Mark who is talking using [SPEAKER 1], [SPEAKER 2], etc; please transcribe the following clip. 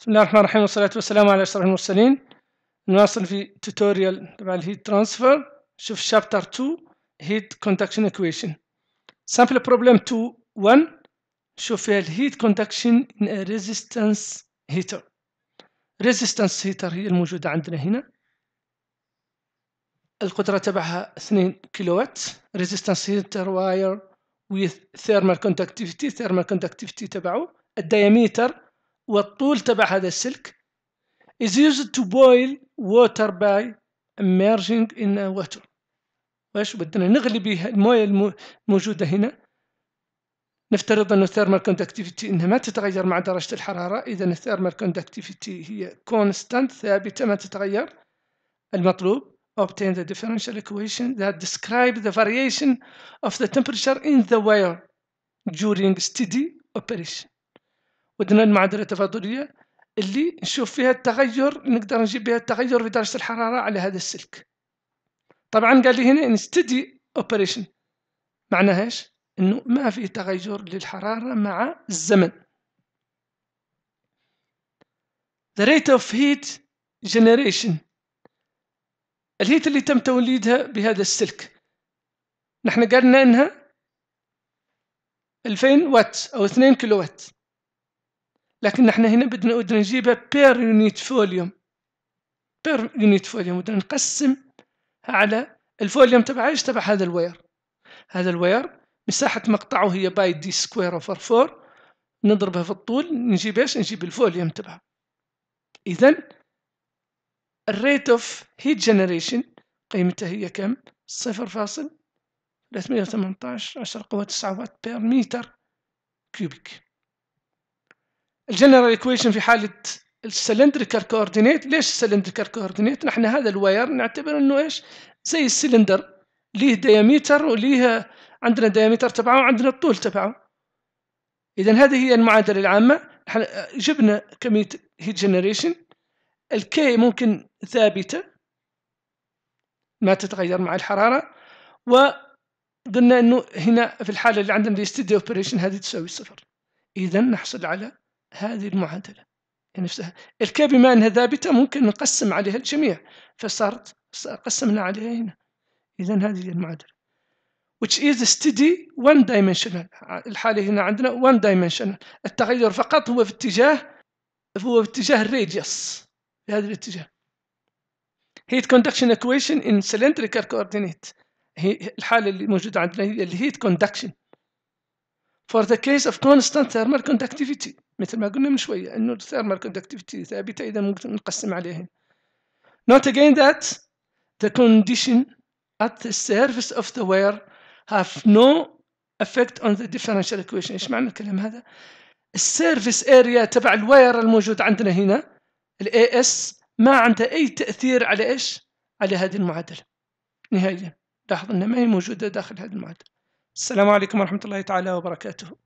[SPEAKER 1] بسم الله الرحمن الرحيم والصلاة والسلام على أشرف المرسلين نواصل في توتوريال تبع الهيت ترانسفير شوف شابتر 2 هيت كونتاكشن اكويشن سامبل بروبلم 2 1 شوف فيها الهيت كونتاكشن ان ريزيستانس هيتر ريزيستانس هيتر هي الموجودة عندنا هنا القدرة تبعها 2 كيلووات ريزيستانس هيتر واير with thermal conductivity thermal conductivity تبعه الدايميتر والطول تبع هذا السلك is used to boil water by immersing in water واش بدنا نغلي بها المويه الموجوده هنا نفترض أن الثيرمال كوندكتيفيتي إنها ما تتغير مع درجة الحرارة إذا الثيرمال كوندكتيفيتي هي كونستانت ثابتة ما تتغير المطلوب obtain the differential equation that describe the variation of the temperature in the wire during steady operation ودنا المعادلة التفاضلية اللي نشوف فيها التغير نقدر نجيب بها التغير في درجة الحرارة على هذا السلك طبعا قال لي هنا ان ستدي اوبريشن معناها ايش انه ما في تغير للحرارة مع الزمن the rate of heat generation الهيت اللي تم توليدها بهذا السلك نحن قلنا انها 2000 وات او 2 كيلو وات لكن احنا هنا بدنا بدنا نجيبها بير يونيت فوليوم بير يونيت فوليوم بدنا نقسم على الفوليوم تبع ايش تبع هذا الوير هذا الوير مساحة مقطعه هي باي دي سكوير اوفر 4 نضربها في الطول نجيب ايش نجيب الفوليوم تبعه اذا الريت اوف هيت جنريشن قيمتها هي كم صفر فاصل 318 10 قوة 9 وات بير متر كيوبيك الجنرال ايكويشن في حاله السلندريكال كوردينيت ليش السلندريكال كوردينيت نحن هذا الواير نعتبر انه ايش زي السلندر ليه دياميتر وليه عندنا دياميتر تبعه وعندنا الطول تبعه اذا هذه هي المعادله العامه جبنا كميه هيت جنريشن الكي ممكن ثابته ما تتغير مع الحراره وقلنا انه هنا في الحاله اللي عندنا الاستديو اوبريشن هذه تساوي صفر اذا نحصل على هذه المعادلة يعني نفسها الكي بما أنها ثابتة ممكن نقسم عليها الجميع فصارت قسمنا عليها هنا إذا هذه المعادلة which is steady one dimensional الحالة هنا عندنا one dimensional التغير فقط هو في اتجاه هو في اتجاه الراديوس في هذا الاتجاه heat conduction equation in cylindrical coordinate هي الحالة اللي موجودة عندنا هي الهيت conduction for the case of constant thermal conductivity مثل ما قلنا من شوية انه الثير ماركت ثابتة اذا ممكن نقسم عليها note again that the condition at the surface of the wire have no effect on the differential equation ايش معنى الكلام هذا السيرفيس اريا تبع الواير الموجود عندنا هنا الاي اس ما عندها اي تاثير على ايش على هذه المعادله نهائيا لاحظ انها ما هي موجوده داخل هذه المعادله السلام عليكم ورحمه الله تعالى وبركاته